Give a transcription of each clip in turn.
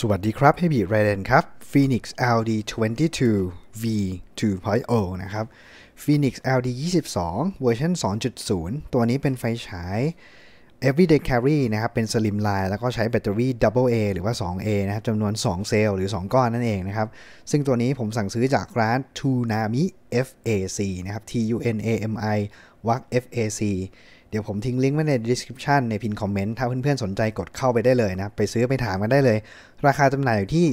สวัสดีครับเฮบิไรเดนครับ Phoenix LD 22 V 2.0นะครับ Phoenix LD 22เวอร์ชัน2.0 ตัวนี้เป็นไฟฉาย everyday carry นะครับ เป็นสลิมไลน์ แล้วก็ใช้แบตเตอรี่ double A หรือว่า 2A นะครับ จำนวน 2 เซลล์หรือ 2 ก้อนนั่นเองนะครับ ซึ่งตัวนี้ผมสั่งซื้อจากร้าน Tunami FAC นะครับ T U N A M I วัก FAC เดี๋ยวผมทิ้งลิงก์ไว้ใน description ในพินคอมเมนต์ถ้าเพื่อนๆ สนใจกดเข้าไปได้เลยนะ ไปซื้อไปถามกันได้เลยราคาจำหน่ายอยู่ที่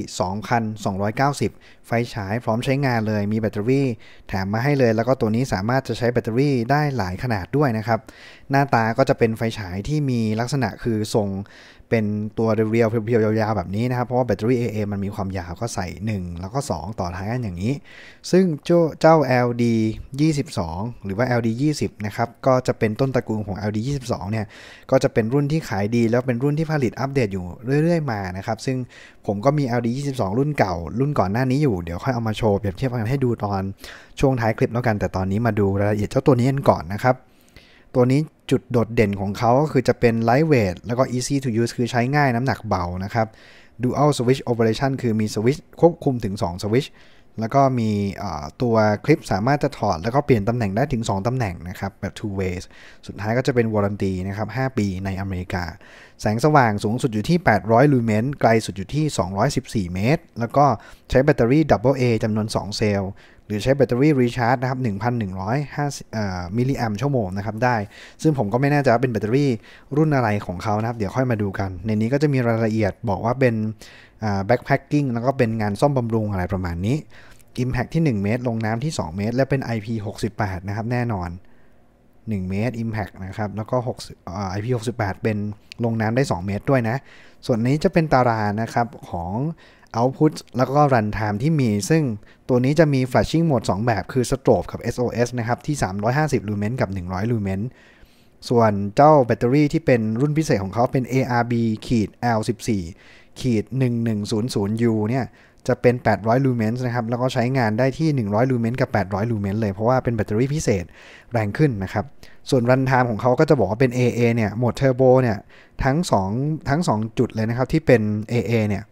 2,290 ไฟฉายพร้อมใช้งานเลย มีแบตเตอรี่แถมมาให้เลย แล้วก็ตัวนี้สามารถจะใช้แบตเตอรี่ได้หลายขนาดด้วยนะครับ หน้าตาก็จะเป็นไฟฉายที่มีลักษณะคือทรงเป็นตัวเรียวๆเพียวๆยาวๆ แบบนี้นะครับ เพราะว่าแบตเตอรี่ AA มันมีความยาวก็ใส่ 1 แล้วก็ 2 ต่อท้ายกันอย่างนี้ ซึ่งเจ้า LD 22 หรือว่า LD 20นะครับ ก็จะเป็นต้นตระกูลของ LD 22เนี่ย ก็จะเป็นรุ่นที่ขายดี แล้วเป็นรุ่นที่ผลิตอัปเดตอยู่เรื่อยๆมานะครับ ซึ่งผมก็มี LD 22 รุ่นเก่ารุ่นก่อนหน้านี้อยู่ เดี๋ยวค่อยเอามาโชว์เปรียบเทียบกันให้ดูตอนช่วงท้ายคลิปแล้วกัน แต่ตอนนี้มาดูรายละเอียดเจ้าตัวนี้กันก่อนนะครับ ตัวนี้จุดโดดเด่นของเขาก็คือจะเป็น lightweight แล้วก็ easy to use คือใช้ง่ายน้ำหนักเบานะครับ dual switch operation คือมีสวิตช์ควบคุมถึง2สวิตช์แล้วก็มีตัวคลิปสามารถจะถอดแล้วก็เปลี่ยนตำแหน่งได้ถึง 2 ตำแหน่งนะครับแบบ two ways สุดท้ายก็จะเป็นวอร์ันตีนะครับ5ปีในอเมริกา แสงสว่างสูงสุดอยู่ที่ 800ลูเมนไกลสุดอยู่ที่ 214 เมตร แล้วก็ใช้แบตเตอรี่ AA จำนวน 2 เซลล์หรือใช้แบตเตอรี่รีชาร์จนะครับ1,150มิลลิแอมชั่วโมงนะครับ ได้ ซึ่งผมก็ไม่แน่ใจว่าเป็นแบตเตอรี่รุ่นอะไรของเขานะครับ เดี๋ยวค่อยมาดูกัน ในนี้ก็จะมีรายละเอียดบอกว่าเป็นแบ็คแพคกิ้งแล้วก็เป็นงานซ่อมบำรุงอะไรประมาณนี้ Impact ที่ 1 เมตร ลงน้ำที่ 2 เมตร และเป็น IP 68นะครับ แน่นอน1 เมตร Impact นะครับ แล้วก็6 IP68 เป็นลงน้ำได้ 2 เมตรด้วยนะ ส่วนนี้จะเป็นตารางนะครับของ Output แล้วก็ Runtime ที่มี ซึ่งตัวนี้จะมี Flashing Mode 2แบบ คือ Strobe กับ SOS นะครับ ที่ 350ลูเมนกับ 100ลูเมน ส่วนเจ้าแบตเตอรี่ที่เป็นรุ่นพิเศษของเขาเป็น ARB ขีด L14 ขีด 1100U เนี่ยจะเป็น 800 ลูเมนส์ นะครับ แล้วก็ใช้งานได้ที่ 100 ลูเมนส์กับ 800 ลูเมนส์เลย เพราะว่าเป็นแบตเตอรี่พิเศษแรงขึ้นนะครับ ส่วนรันไทม์ของเขาก็จะบอกว่าเป็น AA เนี่ยโหมดเทอร์โบ เนี่ย ทั้ง2ทั้ง 2 จุดเลยนะครับ ที่เป็น AA เนี่ย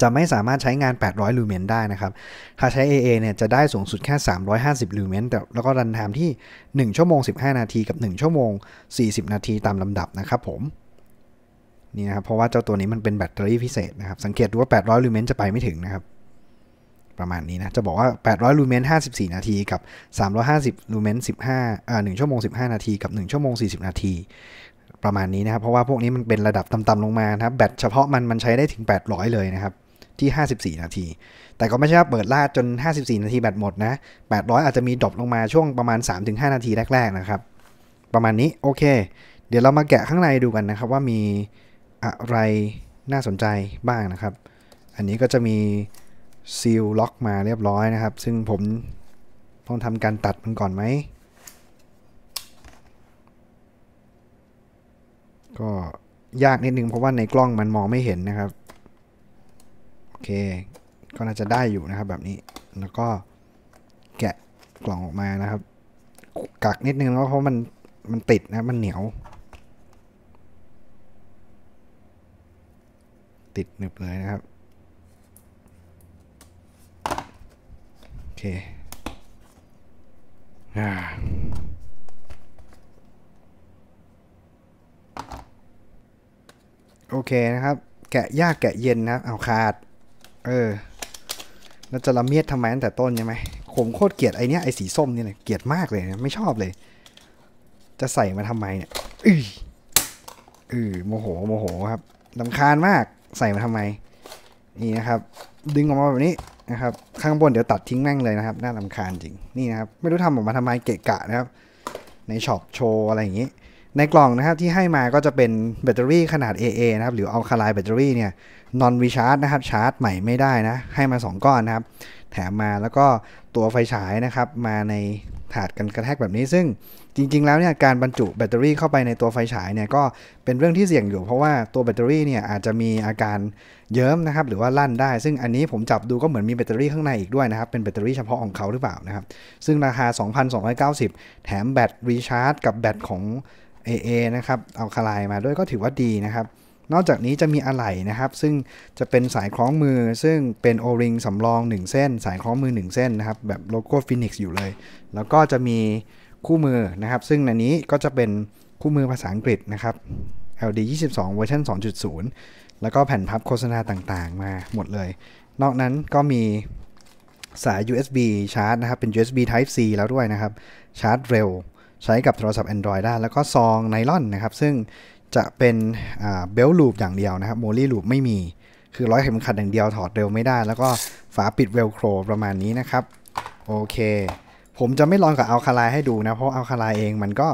จะไม่สามารถใช้งาน 800 ลูเมนได้นะครับ ถ้าใช้ AA เนี่ย จะได้สูงสุดแค่ 350 ลูเมนแต่แล้วก็รันไทม์ที่ 1 ชั่วโมง 15 นาที กับ 1 ชั่วโมง 40 นาที ตามลำดับนะครับ ผมนี่นะครับเพราะว่าเจ้าตัวนี้มันเป็นแบตเตอรี่พิเศษนะครับสังเกตดูว่า800ลูเมนจะไปไม่ถึงนะครับประมาณนี้นะจะบอกว่า 800ลูเมน54 นาที กับ 350ลูเมน15อ่า1ชั่วโมง15 นาที กับ 1 ชั่วโมง40นาที ประมาณนี้นะครับเพราะว่าพวกนี้มันเป็นระดับต่ำๆลงมาครับแบตเฉพาะมันมันใช้ได้ถึง800เลยนะครับที่ 54 นาที แต่ก็ไม่ใช่ว่าเปิดลาดจน 54 นาทีแบตหมดนะ 800 อาจจะมีดรอปลงมาช่วงประมาณ 3-5 นาทีแรกๆนะครับ ประมาณนี้โอเค เดี๋ยวเรามาแกะข้างในดูกันนะครับ ว่ามีอะไรน่าสนใจบ้างนะครับ อันนี้ก็จะมีซีลล็อกมาเรียบร้อยนะครับ ซึ่งผมต้องทำการตัดมันก่อนไหม ก็ยากนิดนึงเพราะว่าในกล้องมันมองไม่เห็นนะครับโอเค ก็น่าจะได้อยู่นะครับแบบนี้ แล้วก็แกะกล่องออกมานะครับ กักนิดนึงเพราะมันมันติดนะมันเหนียวติดหนึบเลยนะครับโอเคอ่าโอเคนะครับ แกะยากแกะเย็นนะเอาขาด เออเราจะละเมียดทำไมตั้งแต่ต้นใช่ไหมผมโคตร เกลียดไอเนี้ยไอสีส้มนี่เลยเกลียดมากเลยนะไม่ชอบเลย จะใส่มาทำไมเนี่ยอือโมโหโมโหครับลำคาญมากใส่มาทำไมนี่นะครับดึงออกมาแบบนี้นะครับข้างบนเดี๋ยวตัดทิ้งแม่งเลยนะครับน่าลาคาญจริงนี่นะครับไม่รู้ทำออกมาทำไมเกะกะนะครับในช็อปโชว์อะไรอย่างนี้ ในกล่องนะครับที่ให้มาก็จะเป็นแบตเตอรี่ขนาด AA นะครับหรือเอาลคาายแบตเตอรี่เนี่ยนอนวีชาร์จนะครับชาร์จใหม่ไม่ได้นะให้มา 2ก้อนนะครับแถมมาแล้วก็ตัวไฟฉายนะครับมาในขาดกันกระแทกแบบนี้ซึ่งจริงๆแล้วเนี่ยการบรรจุแบตเตอรี่เข้าไปในตัวไฟฉายเนี่ยก็เป็นเรื่องที่เสี่ยง อยู่เพราะว่าตัวแบตเตอรี่เนี่ยอาจจะมีอาการเยิ้มนะครับ หรือว่าลั่นได้ ซึ่งอันนี้ผมจับดูก็เหมือนมีแบตเตอรี่ข้างในอีกด้วยนะครับ เป็นแบตเตอรี่เฉพาะของเขาหรือเปล่านะครับ ซึ่งราคา 2,290 แถมแบตรีชาร์จกับแบตของ AA นะครับเอาคลายมาด้วยก็ถือว่าดีนะครับนอกจากนี้จะมีอะไหล่นะครับ ซึ่งจะเป็นสายคล้องมือ ซึ่งเป็นโอริงสำรอง 1 เส้น สายคล้องมือ 1 เส้นนะครับแบบโลโก้ฟินิกซ์อยู่เลย แล้วก็จะมีคู่มือนะครับ ซึ่งในนี้ก็จะเป็นคู่มือภาษาอังกฤษนะครับ LD 22เวอร์ชัน2.0 แล้วก็แผ่นพับโฆษณาต่างๆ มาหมดเลย นอกนั้นก็มีสาย USB ชาร์จนะครับเป็น USB Type C แล้วด้วยนะครับชาร์จเร็ว ใช้กับโทรศัพท์ Android ได้ แล้วก็ซองไนล่อนนะครับซึ่งจะเป็นเบลลูปอย่างเดียวนะครับโมลี่ลูปไม่มี คือร้อยเข็มขัดอย่างเดียวถอดเร็วไม่ได้ แล้วก็ฝาปิดเวลโครประมาณนี้นะครับ โอเค ผมจะไม่ลองกับอัลคาไลให้ดูนะ เพราะอัลคาไลเองมันก็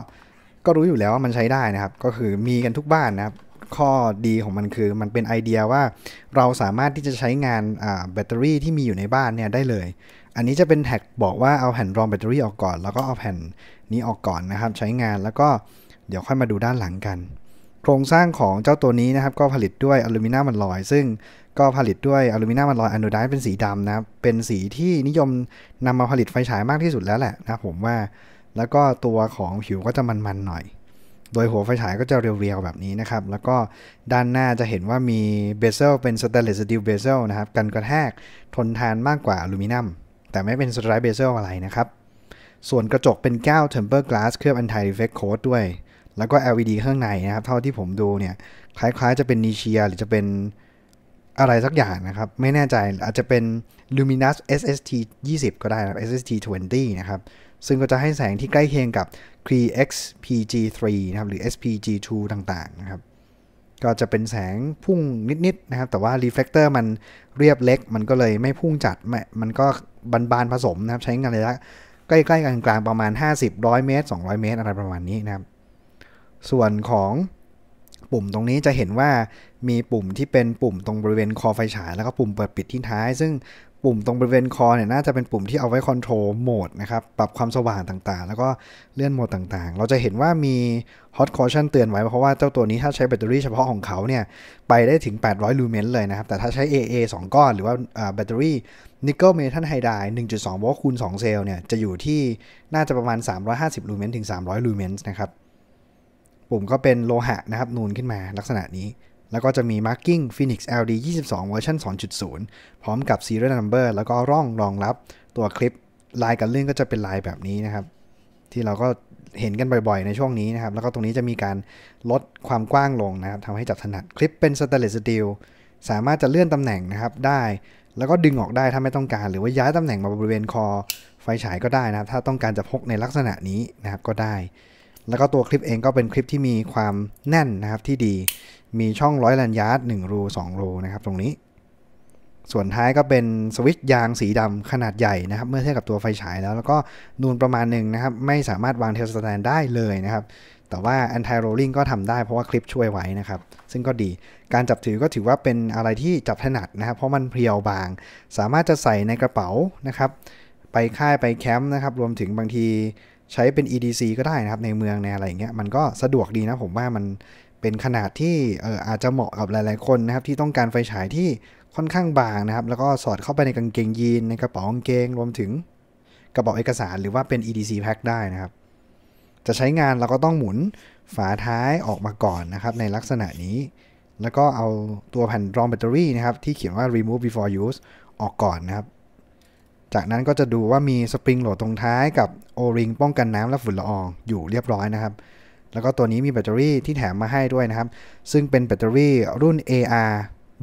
ก็รู้อยู่แล้วว่ามันใช้ได้นะครับ ก็คือมีกันทุกบ้านนะครับ ข้อดีของมันคือ มันเป็นไอเดียว่าเราสามารถที่จะใช้งานแบตเตอรี่ที่มีอยู่ในบ้านเนี่ยได้เลย อันนี้จะเป็นแท็กบอกว่าเอาแผ่นรองแบตเตอรี่ออกก่อนแล้วก็เอาแผ่นนี้ออกก่อนนะครับใช้งานแล้วก็เดี๋ยวค่อยมาดูด้านหลังกันโครงสร้างของเจ้าตัวนี้นะครับก็ผลิตด้วยอลูมิเนียมอลอย ซึ่งก็ผลิตด้วยอลูมิเนียมอลอยอนดไดเป็นสีดำนะครับเป็นสีที่นิยมนำมาผลิตไฟฉายมากที่สุดแล้วแหละนะผมว่าแล้วก็ตัวของผิวก็จะมันๆหน่อย โดยหัวไฟฉายก็จะเรียว ๆ แบบนี้นะครับ แล้วก็ด้านหน้าจะเห็นว่ามีเบเซลเป็นสแตนเลสสตีลเบเซลนะครับกันกระแทกทนทานมากกว่าอลูมิเนียมแต่ไม่เป็นสไตร์เบเซลอะไรนะครับ ส่วนกระจกเป็นแก้วเทมเปอร์กลาสเคลือบอันไทรีเฟกโคด้วยแล้วก็ LED ข้างในนะครับ เท่าที่ผมดูเนี่ยคล้ายๆ จะเป็นนีเชีย หรือจะเป็นอะไรสักอย่างนะครับ ไม่แน่ใจอาจจะเป็น Luminous SST 20ก็ได้นะครับ SST 20นะครับซึ่งก็จะให้แสงที่ใกล้เคียงกับ Cree XPG3 นะครับหรือ SPG2 ต่างๆนะครับก็จะเป็นแสงพุ่งนิดๆนะครับ แต่ว่ารีเฟ e c เตอร์มันเรียบเล็กมันก็เลยไม่พุ่งจัดมันก็บานๆผสมนะครับ ใช้งานระยะใกล้ๆกลางๆประมาณ 50 100เมตร200เมตรอะไรประมาณนี้นะครับส่วนของปุ่มตรงนี้จะเห็นว่ามีปุ่มที่เป็นปุ่มตรงบริเวณคอไฟฉาย แล้วก็ปุ่มเปิดปิดที่ท้าย ซึ่งปุ่มตรงบริเวณคอเนี่ยน่าจะเป็นปุ่มที่เอาไว้คอนโทรลโหมดนะครับปรับความสว่างต่างๆ แล้วก็เลื่อนโหมดต่างๆ เราจะเห็นว่ามีฮอตคอ u ชั o เตือนไว้เพราะว่าเจ้าตัวนี้ถ้าใช้แบตเตอรี่เฉพาะของเขาเนี่ยไปได้ถึง 800 ลูเมนเลยนะครับแต่ถ้าใช้ AA 2ก้อน หรือว่าแบตเตอรี่นิกเกิลเมทัลไฮไดด์1.2โวลต์คูณ 2 เซลล์เนี่ยจะอยู่ที่น่าจะประมาณ 350 ลูเมนถึง 300 ลูเมนนะครับปุ่มก็เป็นโลหะนะครับ นูนขึ้นมาลักษณะนี้ แล้วก็จะมี marking Phoenix LD 22เวอร์ชัน2.0 พร้อมกับ serial number แล้วก็ร่องรองรับตัวคลิปลายกันเรื่องก็จะเป็นลายแบบนี้นะครับ ที่เราก็เห็นกันบ่อยๆ ในช่วงนี้นะครับ แล้วก็ตรงนี้จะมีการลดความกว้างลงนะครับทำให้จับถนัดคลิปเป็นสเตเลสตีลสามารถจะเลื่อนตำแหน่งนะครับ ได้ แล้วก็ดึงออกได้ถ้าไม่ต้องการ หรือว่าย้ายตำแหน่งมาบริเวณคอไฟฉายก็ได้นะครับ ถ้าต้องการจะพกในลักษณะนี้นะครับก็ได้แล้วก็ตัวคลิปเองก็เป็นคลิปที่มีความแน่นนะครับที่ดี มีช่องร้อยลันยาร์ด1 รู 2 รูนะครับ ตรงนี้ ส่วนท้ายก็เป็นสวิตช์ยางสีดำขนาดใหญ่นะครับ เมื่อเทียบกับตัวไฟฉายแล้วแล้วก็นูนประมาณหนึ่งนะครับ ไม่สามารถวางเทลสแตนได้เลยนะครับ แต่ว่าแอนตี้โรลลิงก็ทำได้เพราะว่าคลิปช่วยไว้นะครับ ซึ่งก็ดีการจับถือก็ถือว่าเป็นอะไรที่จับถนัดนะครับ เพราะมันเพียวบาง สามารถจะใส่ในกระเป๋านะครับ ไปค่ายไปแคมป์นะครับ รวมถึงบางทีใช้เป็น EDC ก็ได้นะครับในเมืองในอะไรอย่างเงี้ยมันก็สะดวกดีนะผมว่ามันเป็นขนาดที่เอออาจจะเหมาะกับหลาย ๆ คนนะครับ ที่ต้องการไฟฉายที่ค่อนข้างบางนะครับ แล้วก็สอดเข้าไปในกางเกงยีนในกระเป๋ากางเกงรวมถึง กระเป๋าเอกสารหรือว่าเป็น EDC pack ได้นะครับ จะใช้งานเราก็ต้องหมุนฝาท้ายออกมาก่อนนะครับ ในลักษณะนี้ แล้วก็เอาตัวแผ่นรองแบตเตอรี่ นะครับที่เขียนว่า remove before use ออกก่อนนะครับจากนั้นก็จะดูว่ามีสปริงโหลดตรงท้ายกับโอริงป้องกันน้ำและฝุ่นละอองอยู่เรียบร้อยนะครับ แล้วก็ตัวนี้มีแบตเตอรี่ที่แถมมาให้ด้วยนะครับ ซึ่งเป็นแบตเตอรี่รุ่น AR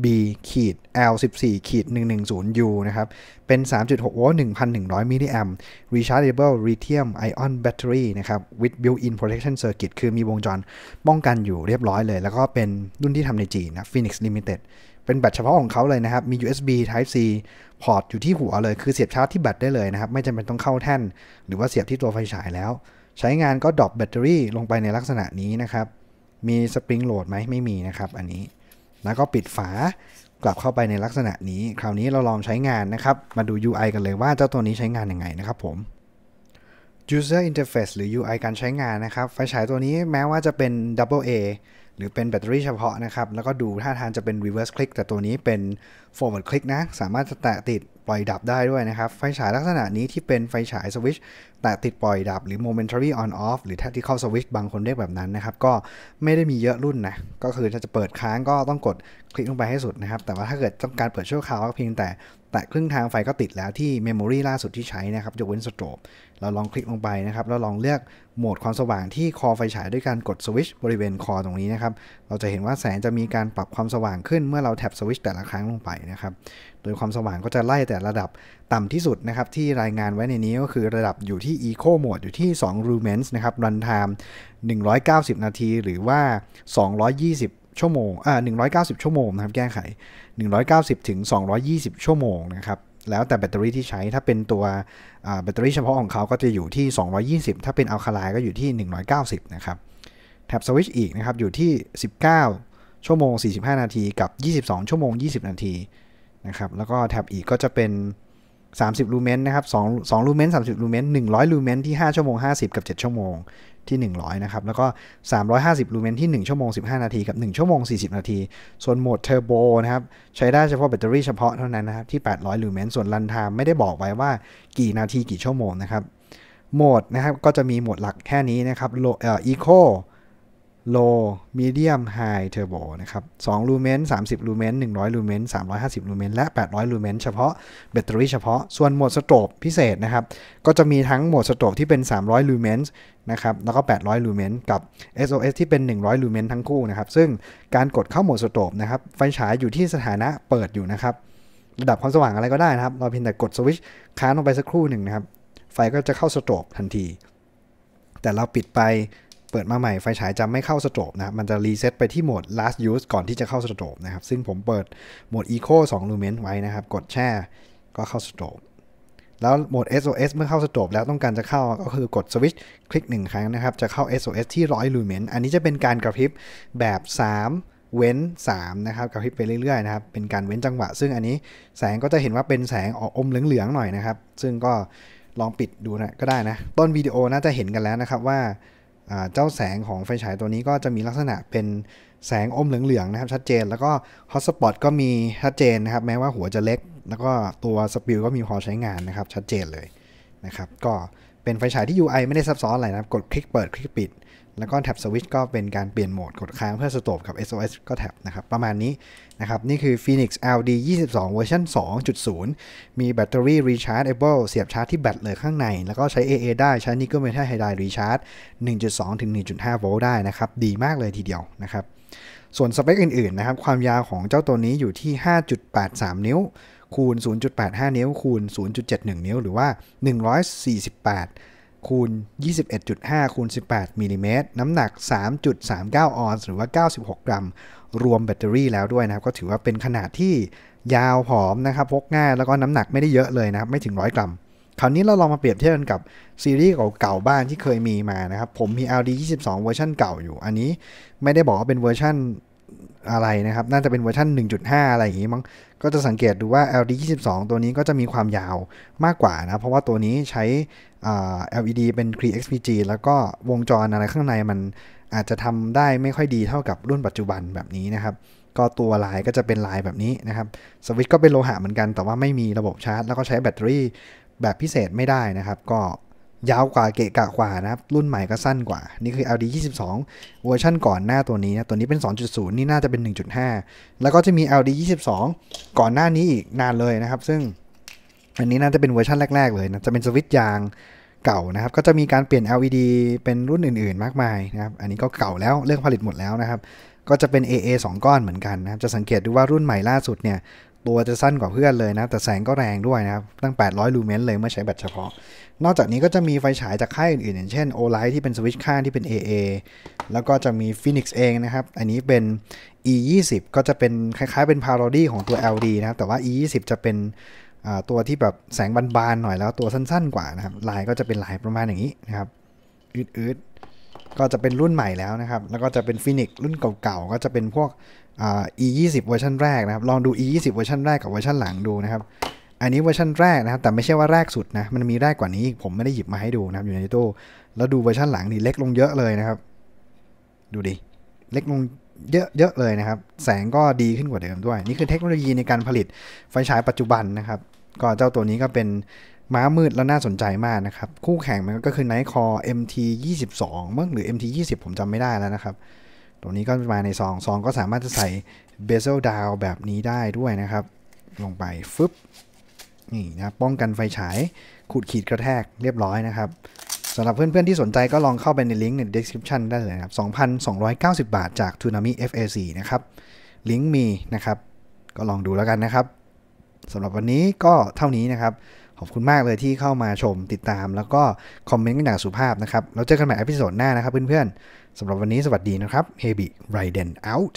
B ขีด L 14ขีด110 U นะครับ เป็น 3.6โวลต์1,100มิลลิแอมป์ rechargeable lithium ion battery นะครับ with built-in protection circuit คือมีวงจรป้องกันอยู่เรียบร้อยเลย แล้วก็เป็นรุ่นที่ทำในจีนนะ Phoenix Limited เป็นแบต เฉพาะของเขาเลยนะครับ มี USB Type C พอร์ตอยู่ที่หัวเลย คือเสียบชาร์จที่แบตได้เลยนะครับ ไม่จำเป็นต้องเข้าแท่น หรือว่าเสียบที่ตัวไฟฉายแล้ว ใช้งานก็ดรอปแบตเตอรี่ลงไปในลักษณะนี้นะครับ มีสปริงโหลดไหมไม่มีนะครับ อันนี้ แล้วก็ปิดฝา กลับเข้าไปในลักษณะนี้ คราวนี้เราลองใช้งานนะครับ มาดู UI กันเลยว่าเจ้าตัวนี้ใช้งานยังไงนะครับผม User Interface หรือ UI การใช้งานนะครับ ไฟฉายตัวนี้แม้ว่าจะเป็น Double a หรือเป็นแบตเตอรี่เฉพาะนะครับ แล้วก็ดูท่าทางจะเป็น reverse click แต่ตัวนี้เป็น forward click นะ สามารถจะแตะติดปล่อยดับได้ด้วยนะครับ ไฟฉายลักษณะนี้ที่เป็นไฟฉายสวิชแตะติดปล่อยดับ หรือ momentary on off หรือ tactical switch บางคนเรียกแบบนั้นนะครับ ก็ไม่ได้มีเยอะรุ่นนะ ก็คือถ้าจะเปิดค้างก็ต้องกดคลิกลงไปให้สุดนะครับ แต่ว่าถ้าเกิดต้องการเปิดชั่วคราวก็เพียงแต่แตะครึ่งทางไฟก็ติดแล้วที่ memory ล่าสุดที่ใช้นะครับยกเว้นสโตรบเราลองคลิกลงไปนะครับแล้วลองเลือกโหมดความสว่างที่คอไฟฉายด้วยการกดสวิชบริเวณคอ ตรงนี้นะครับ เราจะเห็นว่าแสงจะมีการปรับความสว่างขึ้นเมื่อเราแท็บสวิชแต่ละครั้งลงไปนะครับ โดยความสว่างก็จะไล่แต่ระดับต่ำที่สุดนะครับที่รายงานไว้ในนี้ ก็คือระดับอยู่ที่ Eco Mode อยู่ที่ 2 r u m e n s นะครับ Run Time 190 นาทีหรือว่า 220 ชั่วโมง อ่า190 ชั่วโมงนะครับแก้ไข 190ถึง220 ชั่วโมงนะครับแล้วแต่แบตเตอรี่ที่ใช้ถ้าเป็นตัวแบตเตอรี่เฉพาะของเขาก็จะอยู่ที่ 220 ถ้าเป็นอัลคาไลก็อยู่ที่ 190 นะครับ แท็บสวิตช์อีกนะครับอยู่ที่ 19 ชั่วโมง 45 นาทีกับ 22 ชั่วโมง 20 นาทีนะครับแล้วก็แท็บอีกก็จะเป็น 30 ลูเมนนะครับ2 2ลูเมน30ลูเมน100 ลูเมนที่ 5 ชั่วโมง 50 กับ 7 ชั่วโมงที่ 100 นะครับ แล้วก็ 350 ลูเมนที่ 1 ชั่วโมง 15 นาที กับ 1 ชั่วโมง 40 นาที ส่วนโหมดเทอร์โบนะครับ ใช้ได้เฉพาะแบตเตอรี่เฉพาะเท่านั้นนะครับ ที่ 800 ลูเมนส่วนรันไทม์ไม่ได้บอกไว้ว่ากี่นาทีกี่ชั่วโมงนะครับโหมดนะครับ ก็จะมีโหมดหลักแค่นี้นะครับโลเอออีโค low medium high turbo นะครับ2งร้อย30เมนสา100อยห้า350ลูเมน และ 800้อยลูเฉพาะแบตเตอรี่เฉพาะ ส่วนโหมดสโตรบพิเศษนะครับ ก็จะมีทั้งโหมดสโตรบที่เป็น 300ยลูเมนะครับ แล้วก็800ลูเมนกับ SOS ที่เป็น 100ลูเมนทั้งคู่นะครับ ซึ่งการกดเข้าโหมดสโตรบนะครับ ไฟฉายอยู่ที่สถานะเปิดอยู่นะครับ ระดับความสว่างอะไรก็ได้นะครับเราเพียงแต่กดสวิตช์ค้างลงไปสักครู่หนึ่งนะครับ ไฟก็จะเข้าสโตรบทันที แต่เราปิดไปเปิดมาใหม่ ไฟฉายจะไม่เข้าสโตรบนะมันจะรีเซ็ตไปที่โหมด last use ก่อนที่จะเข้าสโตรบนะครับ ซึ่งผมเปิดโหมด eco 2 lumen ไว้นะครับ กดแช่ก็เข้าสโตรบแล้วโหมด SOS เมื่อเข้าสโตรบแล้วต้องการจะเข้าก็คือกดสวิตช์คลิก 1 ครั้งนะครับ จะเข้า SOS ที่ 100 lumen อันนี้จะเป็นการกระพริบแบบ 3 เว้น3นะครับ กระพริบไปเรื่อยๆนะครับ เป็นการเว้นจังหวะ ซึ่งอันนี้แสงก็จะเห็นว่าเป็นแสงออกอมเหลืองๆหน่อยนะครับ ซึ่งก็ลองปิดดูนะ ก็ได้นะ ต้นวิดีโอน่าจะเห็นกันแล้วนะครับว่าเจ้าแสงของไฟฉายตัวนี้ก็จะมีลักษณะเป็นแสงอมเหลืองๆนะครับชัดเจน แล้วก็ฮอตสปอตก็มีชัดเจนนะครับ แม้ว่าหัวจะเล็ก แล้วก็ตัวสปิลก็มีพอใช้งานนะครับ ชัดเจนเลยนะครับก็เป็นไฟฉายที่ UI ไม่ได้ซับซ้อนอะไรนะครับ กดคลิกเปิด คลิกปิดแล้วก็แท็บสวิตช์ก็เป็นการเปลี่ยนโหมดกดค้างเพื่อสโตปกับ SOS ก็แท็บนะครับ ประมาณนี้นะครับ นี่คือ Phoenix LD 22เวอร์ชัน2.0 มีแบตเตอรี่ rechargeable เสียบชาร์จที่แบตเลยข้างใน แล้วก็ใช้ AA ได้ใช้นิกเกิลเมทัลไฮไดรีชาร์จ1.2ถึง1.5โวลต์ได้นะครับ ดีมากเลยทีเดียวนะครับ ส่วนสเปคอื่นๆ นะครับ ความยาวของเจ้าตัวนี้อยู่ที่ 5.83 นิ้ว คูณ0.85นิ้วคูณ0.71 นิ้วหรือว่า148คูณ 21.5 คูณ 18มิลิเมตรน้ำหนัก 3.39 ออนซ์ หรือว่า 96 กรัม รวมแบตเตอรี่แล้วด้วยนะครับ ก็ถือว่าเป็นขนาดที่ยาวผอมนะครับ พกง่าย แล้วก็น้ำหนักไม่ได้เยอะเลยนะครับ ไม่ถึงร้อยกรัม คราวนี้เราลองมาเปรียบเทียบกันกับซีรีส์เก่าๆบ้านที่เคยมีมานะครับ ผมมี LD 22 เวอร์ชันเก่าอยู่ อันนี้ไม่ได้บอกว่าเป็นเวอร์ชันอะไรนะครับน่าจะเป็นเวอร์ชัน1.5 อะไรอย่างงี้มั้งก็จะสังเกตดูว่า LD 22 ตัวนี้ก็จะมีความยาวมากกว่านะ เพราะว่าตัวนี้ใช้ LED เป็น Cree x p g แล้วก็วงจรอะไรข้างในมันอาจจะทำได้ไม่ค่อยดีเท่ากับรุ่นปัจจุบันแบบนี้นะครับ ก็ตัวลายก็จะเป็นลายแบบนี้นะครับสวิตช์ก็เป็นโลหะเหมือนกันแต่ว่าไม่มีระบบชาร์จแล้วก็ใช้แบตเตอรี่แบบพิเศษไม่ได้นะครับ ก็ยาวกว่าเกะกะกว่านะครับรุ่นใหม่ก็สั้นกว่านี่คือ LD 22 เวอร์ชั่นก่อนหน้าตัวนี้นะตัวนี้เป็น 2.0 นี่น่าจะเป็น 1.5 แล้วก็จะมี LD 22 ก่อนหน้านี้อีกนานเลยนะครับซึ่ง อันนี้น่าจะเป็นเวอร์ชั่นแรก ๆ เลยนะจะเป็นสวิตช์ยางเก่านะครับก็จะมีการเปลี่ยน LED เป็นรุ่นอื่นๆ มากมายนะครับอันนี้ก็เก่าแล้วเรื่องผลิตหมดแล้วนะครับก็จะเป็น AA 2 ก้อนเหมือนกันนะครับจะสังเกตดูว่ารุ่นใหม่ล่าสุดเนี่ยตัวจะสั้นกว่าเพื่อนเลยนะแต่แสงก็แรงด้วยนะครับ ตั้ง 800 ลูเมนเลยเมื่อใช้แบตเฉพาะ นอกจากนี้ก็จะมีไฟฉายจากค่ายอื่นๆอย่างเช่นโอไลท์ที่เป็นสวิตช์ข้างที่เป็น AA แล้วก็จะมี Phoenix เองนะครับ อันนี้เป็น E 2 0ก็จะเป็นคล้ายๆเป็นพาราดีของตัว LD นะครับแต่ว่า E 2 0จะเป็นตัวที่แบบแสงบานๆ หน่อยแล้วตัวสั้นๆกว่านะครับลายก็จะเป็นลายประมาณอย่างนี้นะครับอืดๆ ก็จะเป็นรุ่นใหม่แล้วนะครับแล้วก็จะเป็นฟินิกรุ่นเก่าๆก็จะเป็นพวก e 2 0เวอร์ชันแรกนะครับ ลองดู e 2 0เวอร์ชันแรกกับเวอร์ชันหลังดูนะครับ อันนี้เวอร์ชันแรกนะครับ แต่ไม่ใช่ว่าแรกสุดนะ มันมีแรกกว่านี้อีก ผมไม่ได้หยิบมาให้ดูนะครับ อยู่ในตู้แล้วดูเวอร์ชันหลังนี่เล็กลงเยอะเลยนะครับ ดูดิ เล็กลงเยอะๆเลยนะครับ แสงก็ดีขึ้นกว่าเดิมด้วย นี่คือเทคโนโลยีในการผลิตไฟฉายปัจจุบันนะครับ ก็เจ้าตัวนี้ก็เป็นม้ามืดแล้วน่าสนใจมากนะครับ คู่แข่งมันก็คือ์คอร์ MT 22มั้งหรือ MT 20ผมจาไม่ได้แล้วนะครับตรงนี้ก็มาในซอง ซองก็สามารถจะใส่เบเซลดาวแบบนี้ได้ด้วยนะครับ ลงไป ฟึบ นี่นะ ป้องกันไฟฉาย ขูดขีดกระแทกเรียบร้อยนะครับ สำหรับเพื่อนๆ ที่สนใจก็ลองเข้าไปในลิงก์ใน description ได้เลยครับ 2,290 บาทจาก t u n a m i FAC นะครับ ลิงก์มีนะครับ ก็ลองดูแล้วกันนะครับ สำหรับวันนี้ก็เท่านี้นะครับ ขอบคุณมากเลยที่เข้ามาชมติดตาม แล้วก็คอมเมนต์กันอย่างสุภาพนะครับเราเจอกันใหม่อพิโซดหน้านะครับเพื่อนๆสำหรับวันนี้สวัสดีนะครับ Hebi r เ i d e n out